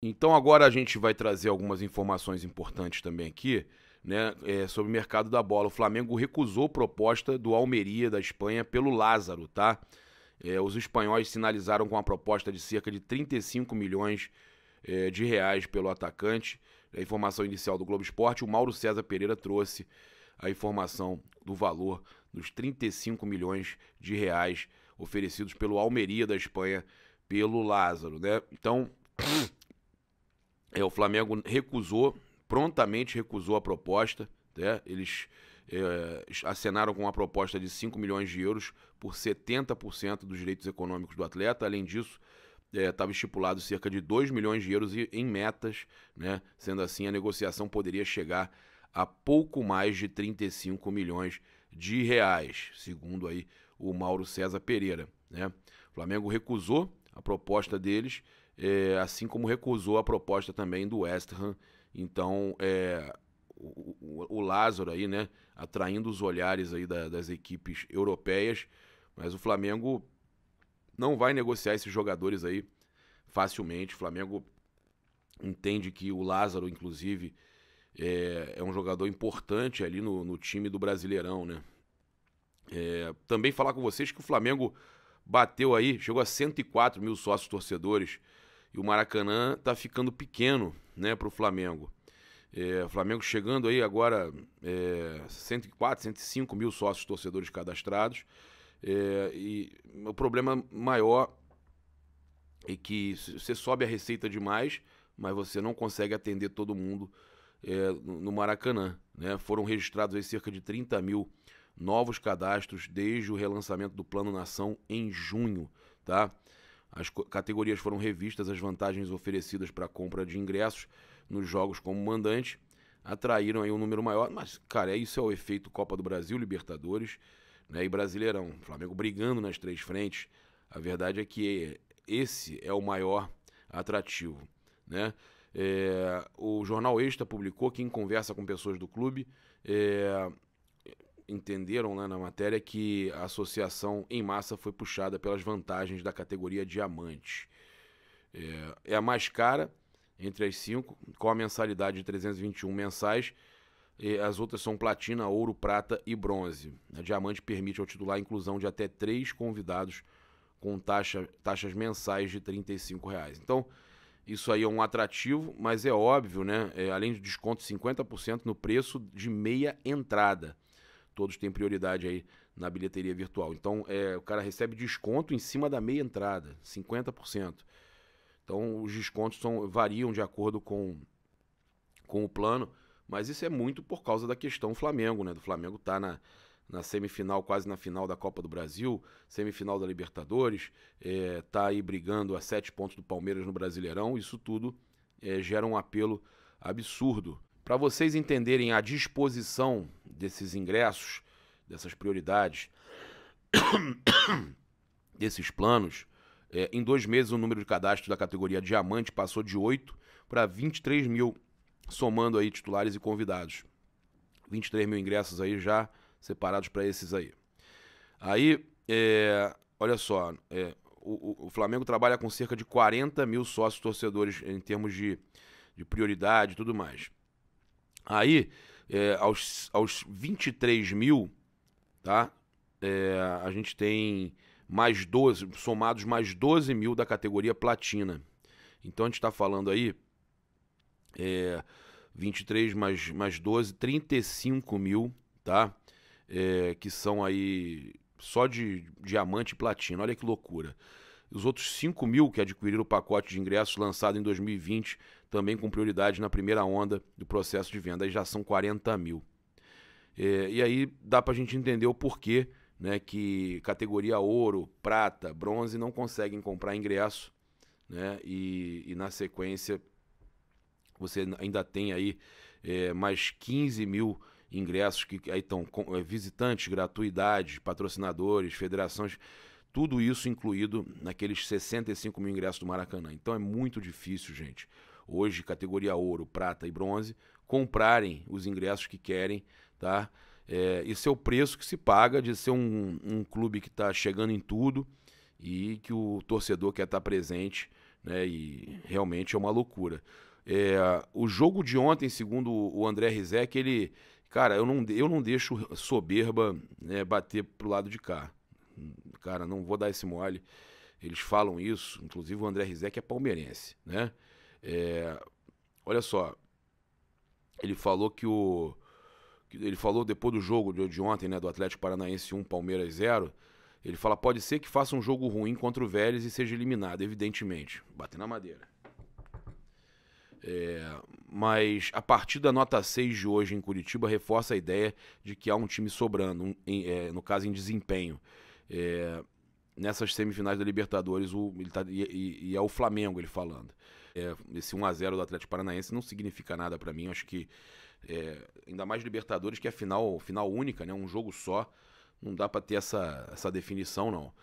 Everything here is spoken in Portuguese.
Então agora a gente vai trazer algumas informações importantes também aqui, né, é, sobre o mercado da bola. O Flamengo recusou proposta do Almeria da Espanha pelo Lázaro, tá? É, os espanhóis sinalizaram com uma proposta de cerca de 35 milhões é, de reais pelo atacante. A informação inicial do Globo Esporte, o Mauro César Pereira trouxe a informação do valor dos 35 milhões de reais oferecidos pelo Almeria da Espanha pelo Lázaro, né? Então, é, o Flamengo recusou, prontamente recusou a proposta. Né? Eles é, acenaram com uma proposta de 5 milhões de euros por 70% dos direitos econômicos do atleta. Além disso, estava é, estipulado cerca de 2 milhões de euros em metas, né? sendo assim, a negociação poderia chegar a pouco mais de 35 milhões de reais, segundo aí o Mauro César Pereira. Né? O Flamengo recusou a proposta deles é, assim como recusou a proposta também do West Ham. Então, é, o, o, o, Lázaro aí, né, atraindo os olhares aí da, das equipes europeias, mas o Flamengo não vai negociar esses jogadores aí facilmente. O Flamengo entende que o Lázaro, inclusive, é, é um jogador importante ali no, no time do Brasileirão, né? É, também falar com vocês que o Flamengo bateu aí, chegou a 104 mil sócios torcedores e o Maracanã está ficando pequeno né, para o Flamengo. É, o Flamengo chegando aí agora é, 104, 105 mil sócios torcedores cadastrados. É, e o problema maior é que você sobe a receita demais, mas você não consegue atender todo mundo é, no Maracanã. Né? Foram registrados aí cerca de 30 mil novos cadastros desde o relançamento do Plano Nação em junho. Tá? As categorias foram revistas, as vantagens oferecidas para compra de ingressos nos jogos como mandante atraíram aí um número maior, mas cara, isso é o efeito Copa do Brasil, Libertadores, né, e Brasileirão. O Flamengo brigando nas três frentes. A verdade é que esse é o maior atrativo, né? É, o jornal Extra publicou que em conversa com pessoas do clube, é, entenderam né, na matéria que a associação em massa foi puxada pelas vantagens da categoria diamante. É, é a mais cara entre as cinco, com a mensalidade de 321 mensais. as outras são platina, ouro, prata e bronze. A diamante permite ao titular a inclusão de até três convidados com taxa, taxas mensais de R$ 35. Reais. Então, isso aí é um atrativo, mas é óbvio, né? É, além de desconto 50% no preço de meia entrada todos têm prioridade aí na bilheteria virtual. Então, é, o cara recebe desconto em cima da meia entrada, 50%. Então, os descontos são, variam de acordo com, com o plano, mas isso é muito por causa da questão Flamengo, né? Do Flamengo tá na, na semifinal, quase na final da Copa do Brasil, semifinal da Libertadores, é, tá aí brigando a sete pontos do Palmeiras no Brasileirão, isso tudo é, gera um apelo absurdo. Para vocês entenderem a disposição desses ingressos, dessas prioridades, desses planos, é, em dois meses o número de cadastros da categoria diamante passou de 8 para 23 mil, somando aí titulares e convidados. 23 mil ingressos aí já separados para esses aí. Aí, é, olha só, é, o, o, Flamengo trabalha com cerca de 40 mil sócios torcedores em termos de, de prioridade e tudo mais. Aí, é, aos, aos 23 mil, tá? É, a gente tem mais 12, somados mais 12 mil da categoria platina. Então a gente está falando aí é, 23 mais, mais 12, 35 mil, tá? É, que são aí só de diamante e platina. Olha que loucura. Os outros 5 mil que adquiriram o pacote de ingressos lançado em 2020 também com prioridade na primeira onda do processo de venda, aí já são 40 mil. É, e aí dá para a gente entender o porquê né, que categoria ouro, prata, bronze não conseguem comprar ingresso né, e, e na sequência você ainda tem aí é, mais 15 mil ingressos que aí estão é, visitantes, gratuidade, patrocinadores, federações tudo isso incluído naqueles 65 mil ingressos do Maracanã. Então é muito difícil, gente, hoje, categoria ouro, prata e bronze, comprarem os ingressos que querem, tá? É, esse é o preço que se paga de ser um, um clube que está chegando em tudo e que o torcedor quer estar tá presente, né? E realmente é uma loucura. É, o jogo de ontem, segundo o André Rizek, ele. Cara, eu não, eu não deixo soberba né, bater pro lado de cá cara, não vou dar esse mole. Eles falam isso, inclusive o André Rizek é palmeirense, né? É, olha só, ele falou que o ele falou depois do jogo de ontem, né, do Atlético Paranaense 1 Palmeiras 0, ele fala pode ser que faça um jogo ruim contra o Vélez e seja eliminado, evidentemente, Bater na madeira. É, mas a partir da nota 6 de hoje em Curitiba reforça a ideia de que há um time sobrando, um, em, é, no caso em desempenho. É, nessas semifinais da Libertadores, o, ele tá, e, e, é o Flamengo ele falando. É, esse 1x0 do Atlético Paranaense não significa nada para mim. Acho que, é, ainda mais Libertadores, que é final, final única, né? um jogo só. Não dá para ter essa, essa definição, não.